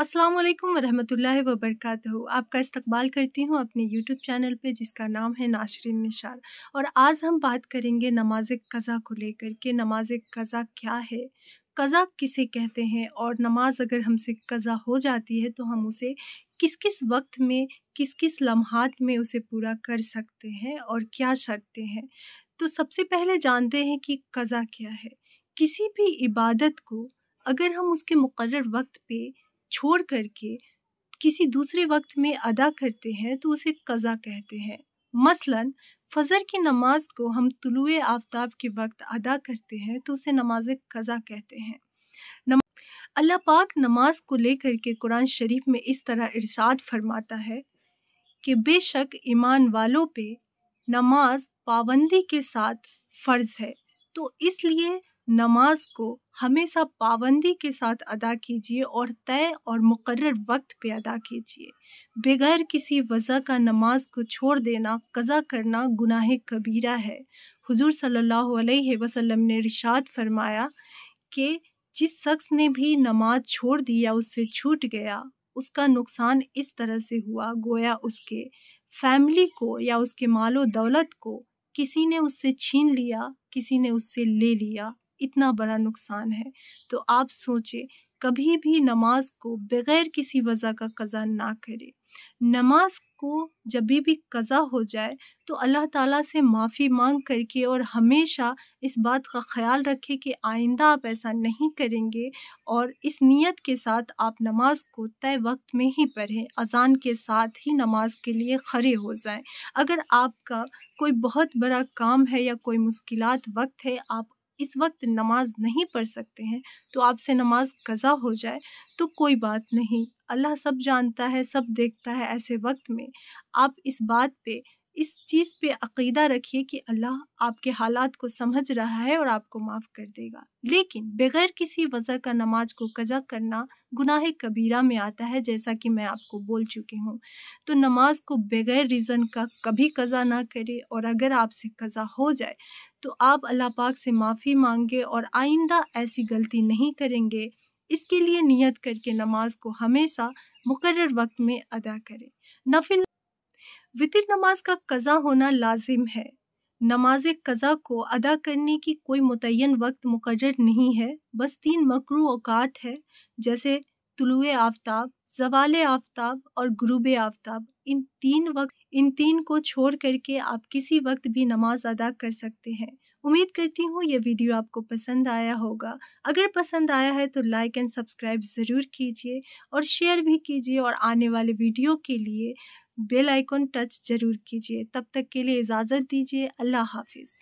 अस्सलाम वालेकुम वरहमतुल्लाहि वबरकातुहू आपका इस्तकबाल करती हूँ अपने यूट्यूब चैनल पे जिसका नाम है नाशरीन निशान और आज हम बात करेंगे नमाज कज़ा को लेकर के नमाज कज़ा क्या है कज़ा किसे कहते हैं और नमाज अगर हमसे कज़ा हो जाती है तो हम उसे किस किस वक्त में किस किस लम्हात में उसे पूरा कर सकते हैं और क्या शर्तें हैं तो सबसे पहले जानते हैं कि कज़ा क्या है किसी भी इबादत को अगर हम उसके मुकर वक्त पे छोड़ करके किसी दूसरे वक्त में अदा करते हैं तो उसे कज़ा कहते हैं मसलन फजर की नमाज को हम तुलु आफ्ताब के वक्त अदा करते हैं तो उसे नमाज कज़ा कहते हैं अल्लाह पाक नमाज को लेकर के कुरान शरीफ में इस तरह इरशाद फरमाता है कि बेशक ईमान वालों पे नमाज पाबंदी के साथ फ़र्ज़ है तो इसलिए नमाज को हमेशा पाबंदी के साथ अदा कीजिए और तय और मुकर्र वक्त पे अदा कीजिए बगैर किसी वजह का नमाज को छोड़ देना कज़ा करना गुनाह कबीरा है हुजूर सल्लल्लाहु अलैहि वसल्लम ने इरशाद फरमाया कि जिस शख्स ने भी नमाज छोड़ दी या उससे छूट गया उसका नुकसान इस तरह से हुआ गोया उसके फैमिली को या उसके मालो दौलत को किसी ने उससे छीन लिया किसी ने उससे ले लिया इतना बड़ा नुकसान है तो आप सोचें कभी भी नमाज को बगैर किसी वजह का कज़ा ना करें नमाज को जब भी कज़ा हो जाए तो अल्लाह ताला से माफ़ी मांग करके और हमेशा इस बात का ख्याल रखें कि आइंदा आप ऐसा नहीं करेंगे और इस नियत के साथ आप नमाज को तय वक्त में ही पढ़ें अजान के साथ ही नमाज के लिए खड़े हो जाएं अगर आपका कोई बहुत बड़ा काम है या कोई मुश्किल वक्त है आप इस वक्त नमाज नहीं पढ़ सकते हैं तो आपसे नमाज कज़ा हो जाए तो कोई बात नहीं अल्लाह सब जानता है सब देखता है ऐसे वक्त में आप इस बात पे इस चीज़ पे अकीदा रखिए कि अल्लाह आपके हालात को समझ रहा है और आपको माफ़ कर देगा लेकिन बगैर किसी वजह का नमाज को कज़ा करना गुनाह कबीरा में आता है जैसा कि मैं आपको बोल चुकी हूँ तो नमाज को बगैर रीज़न का कभी कज़ा ना करे और अगर आपसे कज़ा हो जाए तो आप अल्लाह पाक से माफ़ी मांगे और आइंदा ऐसी गलती नहीं करेंगे इसके लिए नियत करके नमाज को हमेशा मुकर वक्त में अदा करें नफिल वितर नमाज का कज़ा होना लाजिम है नमाज कज़ा को अदा करने की कोई मुतन वक्त मुकर नहीं है बस तीन मकरू अवकात है जैसे तुलु आफ्ताब जवाल आफ्ताब और ग्रुब आफ्ताब इन तीन वक्त इन तीन को छोड़ करके आप किसी वक्त भी नमाज अदा कर सकते हैं उम्मीद करती हूँ ये वीडियो आपको पसंद आया होगा अगर पसंद आया है तो लाइक एंड सब्सक्राइब ज़रूर कीजिए और शेयर भी कीजिए और आने वाले वीडियो के लिए बेल आइकॉन टच ज़रूर कीजिए तब तक के लिए इजाज़त दीजिए अल्लाह हाफिज़